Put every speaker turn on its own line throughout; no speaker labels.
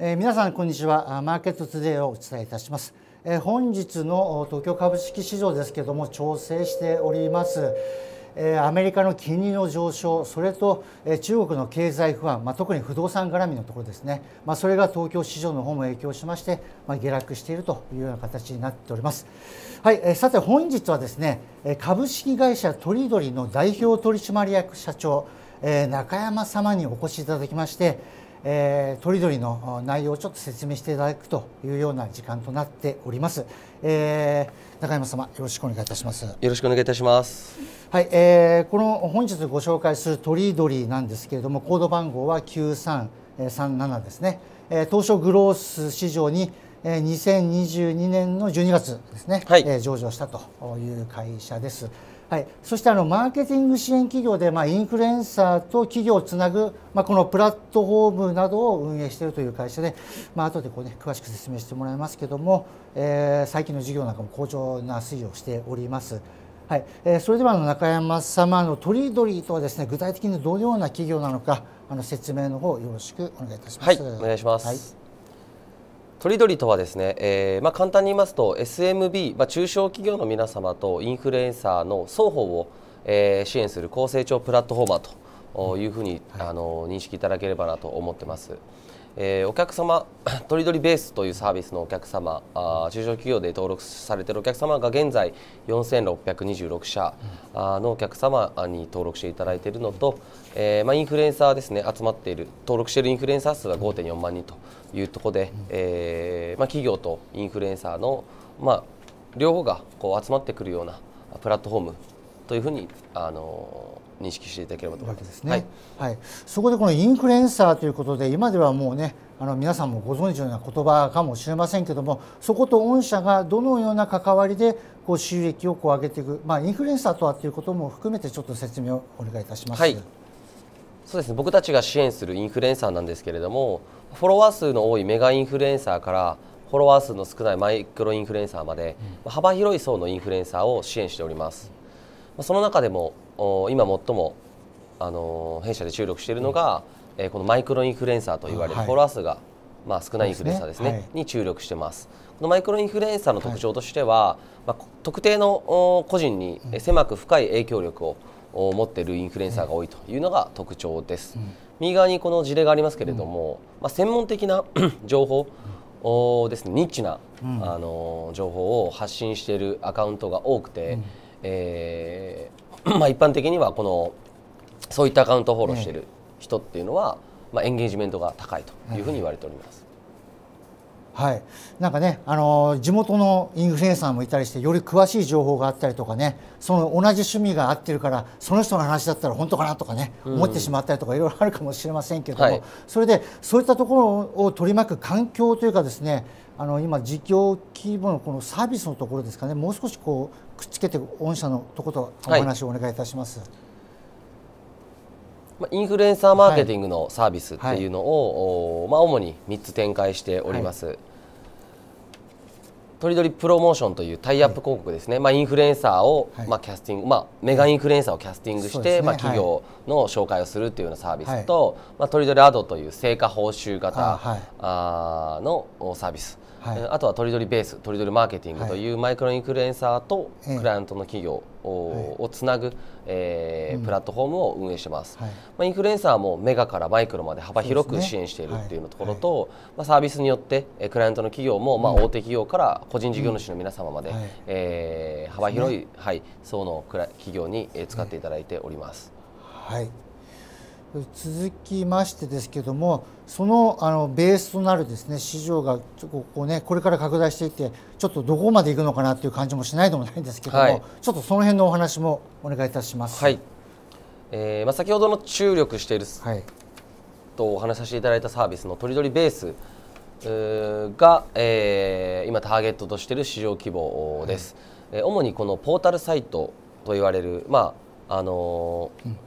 え皆さんこんにちはマーケットトデイをお伝えいたします、え本日の東京株式市場ですけども調整しております、えアメリカの金利の上昇それと、え中国の経済不安、まあ、特に不動産絡みのところですね、まあ、それが東京市場の方も影響しまして、まあ、下落しているというような形になっております、はいえさて本日はですね株式会社トリドリの代表取締役社長中山様にお越しいただきましてえー、とりどりの内容をちょっと説明していただくというような時間となっております、えー、中山様よろしくお願いいたしますよ
ろしくお願いいたします
はい、えー、この本日ご紹介するとりどりなんですけれどもコード番号は9337ですね、えー、東証グロース市場に2022年の12月ですね、はい、えー、上場したという会社です。はい、そしてあのマーケティング支援企業で、まあ、インフルエンサーと企業をつなぐ、まあ、このプラットフォームなどを運営しているという会社で、まあ後でこう、ね、詳しく説明してもらいますけども、えー、最近の事業なんかも好調な推移をしております。はいえー、それではあの中山様のトリドリーとはですね具体的にどのような企業なのかあの説明の方よろしくお願いいたします。はい、お
願いします、はいとりどりとはですね、えー、まあ、簡単に言いますと SMB、まあ、中小企業の皆様とインフルエンサーの双方を、えー、支援する高成長プラットフォーマーというふうに、はい、あの認識いただければなと思ってます。えー、お客様と りどりベースというサービスのお客様あ中小企業で登録されているお客様が現在4626社のお客様に登録していただいているのと、えー、まあ、インフルエンサーですね集まっている登録しているインフルエンサー数が5.4万人というところで、えー、まあ、企業とインフルエンサーの、まあ、両方がこう集まってくるようなプラットフォームというふうにあの認識していただければと思います、ね、はい、
はい、そこでこのインフルエンサーということで今ではもうねあの皆さんもご存知のような言葉かもしれませんけどもそこと御社がどのような関わりでこう収益をこう上げていく、まあ、インフルエンサーとはということも含めてちょっと説明をお願いいたします。はい
そうですね僕たちが支援するインフルエンサーなんですけれどもフォロワー数の多いメガインフルエンサーからフォロワー数の少ないマイクロインフルエンサーまで、幅広い層のインフルエンサーを支援しております。その中でも今最もあの弊社で注力しているのが、うん、えー、このマイクロインフルエンサーといわれるフォロワー数が、はい、まあ、少ないインフルエンサーですね、はい、に注力してます。このマイクロインフルエンサーの特徴としては、まあ、特定の個人に狭く深い影響力を持っているインフルエンサーが多いというのが特徴です。うん、右側にこの事例がありますけれども、うん、まあ、専門的な 情報ですねニッチな、あの情報を発信しているアカウントが多くて。えー、まあ、一般的にはこのそういったアカウントをフォローしている人っていうのは、まあ、エンゲージメントが高いというふうに言われております。
はい、なんかね、あのー、地元のインフルエンサーもいたりしてより詳しい情報があったりとかねその同じ趣味が合ってるからその人の話だったら本当かなとかね、思ってしまったりとかいろいろあるかもしれませんけども、はい、それでそういったところを取り巻く環境というかですねあの今事業規模のこのサービスのところですかねもう少しこうくっつけて御社のとことお話をお願いいたします。はい
インフルエンサーマーケティングのサービスっていうのを、はい、まあ、主に3つ展開しております、とりどりプロモーションというタイアップ広告ですね、はい、まあ、インフルエンサーを、まあ、キャスティング、まあ、メガインフルエンサーをキャスティングして、ね、まあ、企業の紹介をするというようなサービスと、はい、まあ、とりどりアドという成果報酬型、あ、あのサービスはい、あとはとりどりベースとりどりマーケティングというマイクロインフルエンサーとクライアントの企業を,、つなぐ、えー、プラットフォームを運営してます、まあ、インフルエンサーもメガからマイクロまで幅広く支援しているっていうところと、まあ、サービスによってクライアントの企業も、まあ、大手企業から個人事業主の皆様まで、うえ幅広い、はい、層の企業に使っていただいております。
はい続きましてですけれどもそのあのベースとなるですね市場がここ,、ね、これから拡大していってちょっとどこまでいくのかなという感じもしないでもないんですけども、はい、ちょっとその辺のお話もお願いいたします。はい、
えー、まあ、先ほどの注力している、はい、とお話しさせていただいたサービスのとりどりベースが、えー、今ターゲットとしている市場規模です、はい、主にこのポータルサイトと言われる、まああのーうん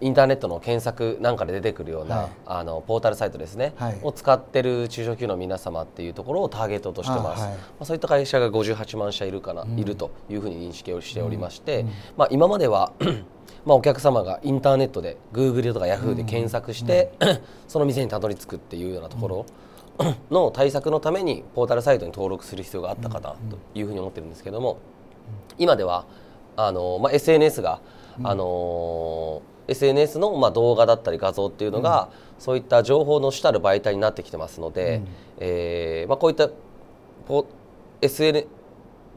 インターネットの検索なんかで出てくるような、はい、あのポータルサイトですね、はい、を使ってる中小企業の皆様っていうところをターゲットとしてます、はい、まあ、そういった会社が58万社いるかな、うん、いるというふうに認識をしておりまして、うん、まあ、今までは まあ、お客様がインターネットで Google とか Yahoo で検索して、うん、その店にたどり着くっていうようなところ、の対策のためにポータルサイトに登録する必要があったかなというふうに思ってるんですけども今ではあの、まあ、SNS が、あのー SNS のまあ動画だったり画像っていうのが、うん、そういった情報の主たる媒体になってきてますので、うん、えー、まあ、こういった SN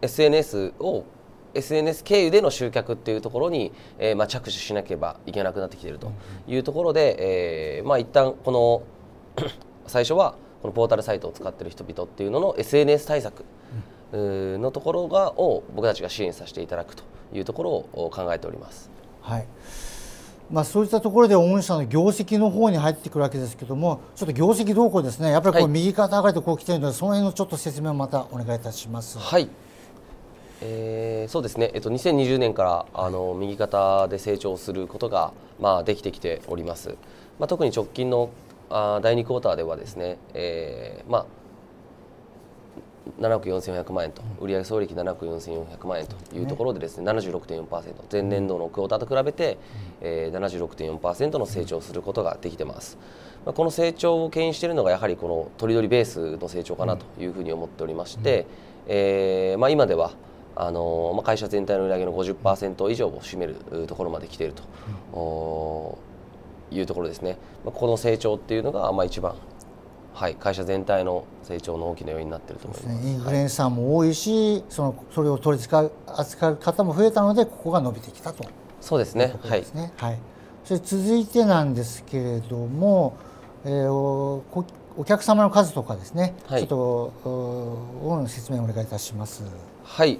SNS を SNS 経由での集客っていうところに、えー、まあ、着手しなければいけなくなってきているというところで、えー、まあ、一旦この 最初はこのポータルサイトを使っている人々っていうのの SNS 対策のところがを僕たちが支援させていただくというところを考えております。
はいまあ、そういったところで御社の業績の方に入ってくるわけですけどもちょっと業績動向ですねやっぱりこう右肩上がりとこう来ているので、はい、その辺のちょっと説明をまたお願いいたします。はい
えー、そうですね、えっと、2020年からあの右肩で成長することが、まあ、できてきております、まあ、特に直近のあ第2クォーターではですね、えーまあ、7億4400万円と、売上総利益7億4400万円というところでですね76.4%前年度のクオーターと比べて、えー、76.4%の成長をすることができてます、まあ、この成長を牽引しているのがやはりこのとりどりベースの成長かなというふうに思っておりまして、えーまあ、今ではあのまあ、会社全体の売上の50%以上を占めるところまで来ていると、いうところですね、まあ、この成長っていうのが、まあ、一番はい、会社全体の成長の大きな要因になっていると思います、ね、
インフルエンサーも多いし、はい、そのそれを取り扱う扱う方も増えたのでここが伸びてきたとそうですねですね、はい、はい、それ続いてなんですけれども、えー、おお客様の数とかですね、はい、ちょっとお説明お願いいたしますはい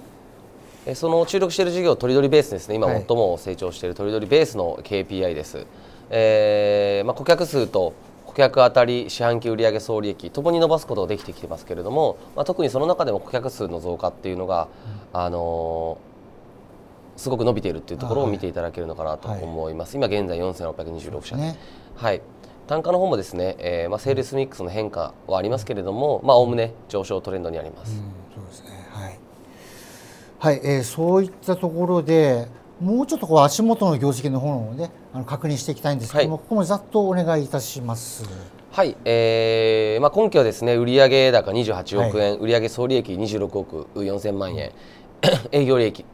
その注力している事業、とりどりベースですね、今、最も成長しているとりどりベースの KPI です。えーまあ、顧客数と顧客当たり四半期売上総利益ともに伸ばすことができてきてますけれども、まあ、特にその中でも顧客数の増加っていうのが、うん、あのすごく伸びているっていうところを見ていただけるのかなと思います。はい、今現在4626社、ね、はい単価の方もですね、えー、まあセールスミックスの変化はありますけれども、まあ概ね上昇トレンドにあります。うん、
そうですね。はい。はい、えー、そういったところで、もうちょっとこう足元の業績の方をねあの確認していきたいんですけども、はい、ここもざっとお願いいたします。
はい、えーまあ、今期はですね売上高二十八億円、はい、売上総利益二十六億四千0 0万円、営業利益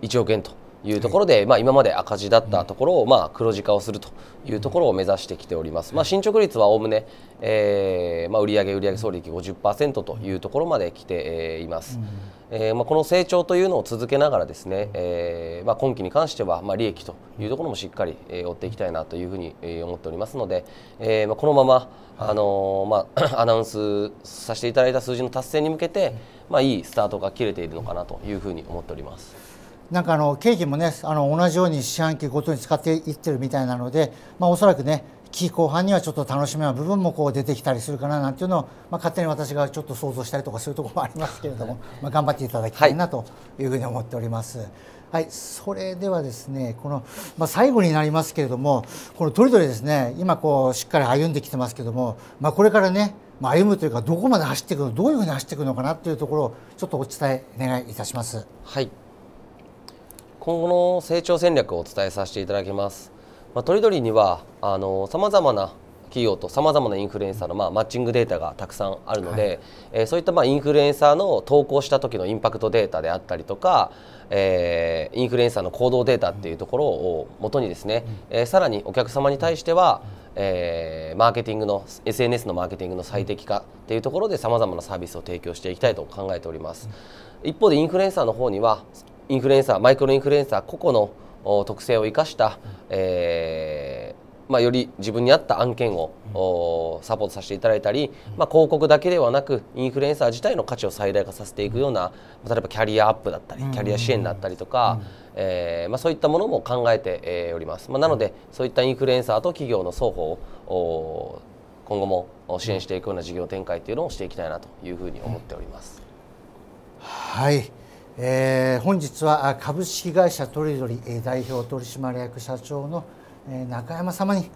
一億円というところで、まあ、今まで赤字だったところを、まあ、黒字化をするというところを目指してきております、まあ、進捗率はおおむね、えーまあ、売上売上総利益50%というところまで来ています。えーまあ、この成長というのを続けながらですね、えーまあ、今期に関しては、まあ、利益というところもしっかり、え追っていきたいなというふうに、え思っておりますので、えーまあ、このまま、あのまあ、アナウンスさせていただいた数字の達成に向けて、まあ、いいスタートが切れているのかなというふうに思っております。
なんかあの経費もねあの同じように四半期ごとに使っていってるみたいなので、まあ、おそらくね期後半にはちょっと楽しみな部分もこう出てきたりするかななんていうのを、まあ、勝手に私がちょっと想像したりとかするところもありますけれども、まあ、頑張っていただきたいなというふうに思っております。はいはい、それではですねこの、まあ、最後になりますけれどもこのどりどですね今こうしっかり歩んできてますけども、まあ、これからね、まあ、歩むというかどこまで走っていくのどういうふうに走っていくのかなというところをちょっとお伝え願いいたします。はい
今後の成長戦略をお伝えさせていただきます。まあ、トリドリにはあの様々な企業とさまざまなインフルエンサーの、まあ、マッチングデータがたくさんあるので、はい、えー、そういった、まあ、インフルエンサーの投稿した時のインパクトデータであったりとか、えー、インフルエンサーの行動データっていうところをもとにですね、えー、さらにお客様に対しては、えー、マーケティングの SNS のマーケティングの最適化っていうところでさまざまなサービスを提供していきたいと考えております。一方でインフルエンサーの方にはインフルエンサーマイクロインフルエンサー個々の特性を生かした、えー、まあ、より自分に合った案件を、サポートさせていただいたり、まあ、広告だけではなくインフルエンサー自体の価値を最大化させていくような例えばキャリアアップだったりキャリア支援だったりとか、えー、まあ、そういったものも考えて、おります、まなのでそういったインフルエンサーと企業の双方を今後も支援していくような事業展開というのをしていきたいなというふうに思っております。
はいえー、本日は株式会社トリドリ代表取締役社長の中山様に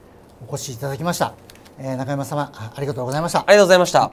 お越しいただきました、えー、中山様ありがとうございましたありがとうございました